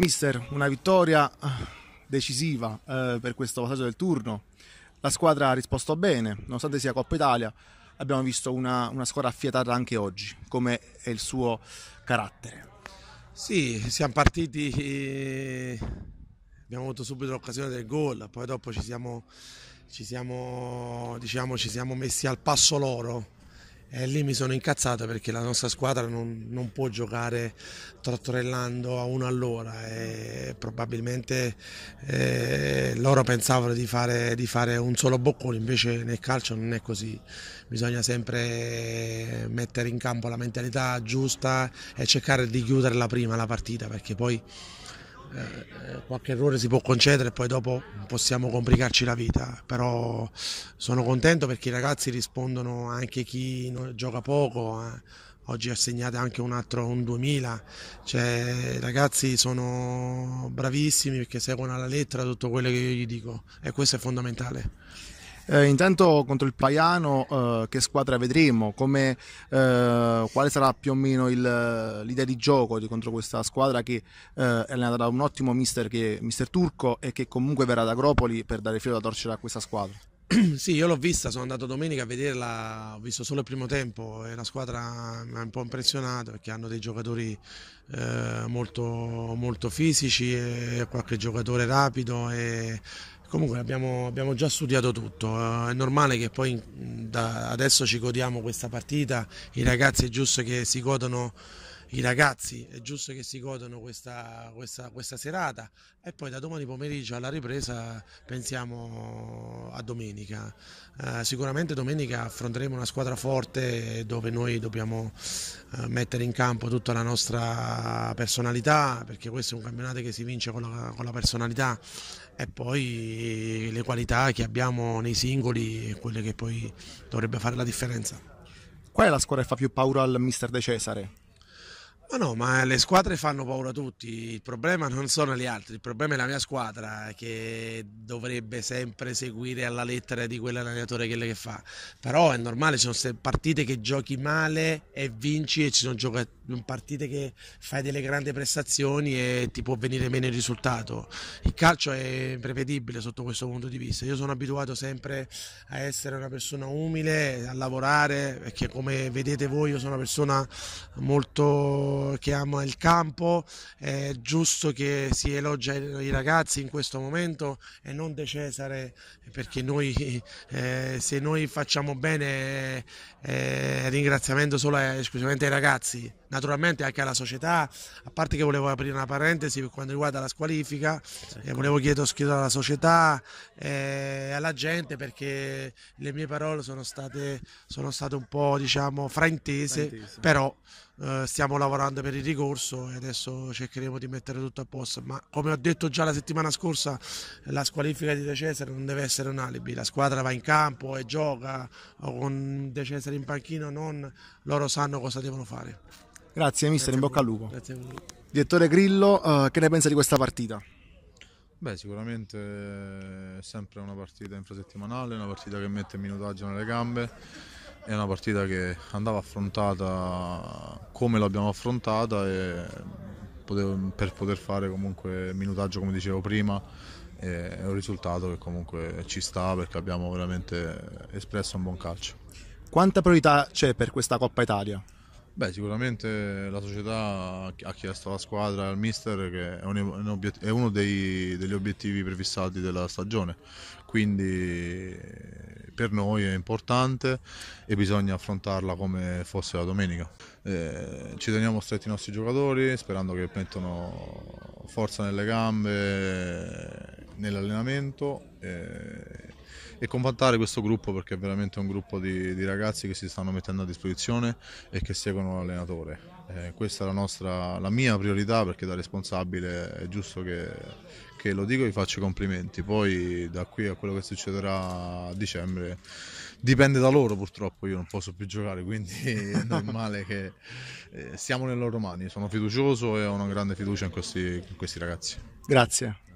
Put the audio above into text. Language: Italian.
Mister, una vittoria eh, decisiva eh, per questo passaggio del turno. La squadra ha risposto bene, nonostante sia Coppa Italia, abbiamo visto una, una squadra affiatata anche oggi, come è il suo carattere. Sì, siamo partiti, eh, abbiamo avuto subito l'occasione del gol, poi dopo ci siamo, ci siamo, diciamo, ci siamo messi al passo loro e lì mi sono incazzato perché la nostra squadra non, non può giocare trottorellando a uno all'ora e probabilmente eh, loro pensavano di fare, di fare, un solo boccone, invece nel calcio non è così, bisogna sempre mettere in campo la mentalità giusta e cercare di chiudere la prima la partita perché poi eh, eh, qualche errore si può concedere e poi dopo possiamo complicarci la vita, però sono contento perché i ragazzi rispondono anche chi gioca poco, eh. oggi ha segnato anche un altro un 2000, cioè, i ragazzi sono bravissimi perché seguono alla lettera tutto quello che io gli dico e questo è fondamentale. Eh, intanto contro il Paiano eh, che squadra vedremo, come, eh, quale sarà più o meno il, l'idea di gioco di, contro questa squadra che eh, è allenata da un ottimo mister, che, mister turco e che comunque verrà da Agropoli per dare filo da torcere a questa squadra. Sì, io l'ho vista, sono andato domenica a vederla, ho visto solo il primo tempo e la squadra mi ha un po' impressionato perché hanno dei giocatori eh, molto, molto, fisici e qualche giocatore rapido e Comunque abbiamo, abbiamo, già studiato tutto, eh, è normale che poi mm, da adesso ci godiamo questa partita, i ragazzi è giusto che si godano i ragazzi è giusto che si godano questa, questa, questa, serata e poi da domani pomeriggio alla ripresa pensiamo a domenica. Eh, sicuramente domenica affronteremo una squadra forte dove noi dobbiamo eh, mettere in campo tutta la nostra personalità perché questo è un campionato che si vince con la, con la personalità e poi le qualità che abbiamo nei singoli e quelle che poi dovrebbe fare la differenza. Qual è la squadra che fa più paura al mister De Cesare? Ma no, ma le squadre fanno paura a tutti, il problema non sono gli altri, il problema è la mia squadra che dovrebbe sempre seguire alla lettera di quell'allenatore quelle che fa. Però è normale, ci sono partite che giochi male e vinci e ci sono giocatori in partite che fai delle grandi prestazioni e ti può venire meno il risultato. Il calcio è imprevedibile sotto questo punto di vista. Io sono abituato sempre a essere una persona umile, a lavorare, perché come vedete voi io sono una persona molto che ama il campo, è giusto che si elogia i ragazzi in questo momento e non De Cesare, perché noi eh, se noi facciamo bene eh, ringraziamento solo eh, esclusivamente ai ragazzi naturalmente anche alla società, a parte che volevo aprire una parentesi per quanto riguarda la squalifica, eh, volevo chiedere scusa alla società e eh, alla gente perché le mie parole sono state, sono state un po' diciamo fraintese, fraintese. però eh, stiamo lavorando per il ricorso e adesso cercheremo di mettere tutto a posto, ma come ho detto già la settimana scorsa la squalifica di De Cesare non deve essere un alibi, la squadra va in campo e gioca con De Cesare in panchino, non loro sanno cosa devono fare. Grazie mister, Grazie in bocca al lupo. Grazie a voi. Direttore Grillo, uh, che ne pensa di questa partita? Beh, sicuramente è sempre una partita infrasettimanale, una partita che mette minutaggio nelle gambe, è una partita che andava affrontata come l'abbiamo affrontata per poter fare comunque minutaggio come dicevo prima è un risultato che comunque ci sta perché abbiamo veramente espresso un buon calcio. Quanta priorità c'è per questa Coppa Italia? Beh, sicuramente la società ha chiesto alla squadra e al mister che è, un, è uno dei, degli obiettivi prefissati della stagione, quindi per noi è importante e bisogna affrontarla come fosse la domenica. Eh, ci teniamo stretti i nostri giocatori sperando che mettano forza nelle gambe, nell'allenamento. Eh, e combattare questo gruppo perché è veramente un gruppo di, di, ragazzi che si stanno mettendo a disposizione e che seguono l'allenatore. Eh, questa è la, nostra, la, mia priorità perché da responsabile è giusto che, che lo dico e vi faccio i complimenti. Poi da qui a quello che succederà a dicembre dipende da loro purtroppo, io non posso più giocare, quindi è normale che eh, siamo nelle loro mani. Sono fiducioso e ho una grande fiducia in questi, in questi ragazzi. Grazie.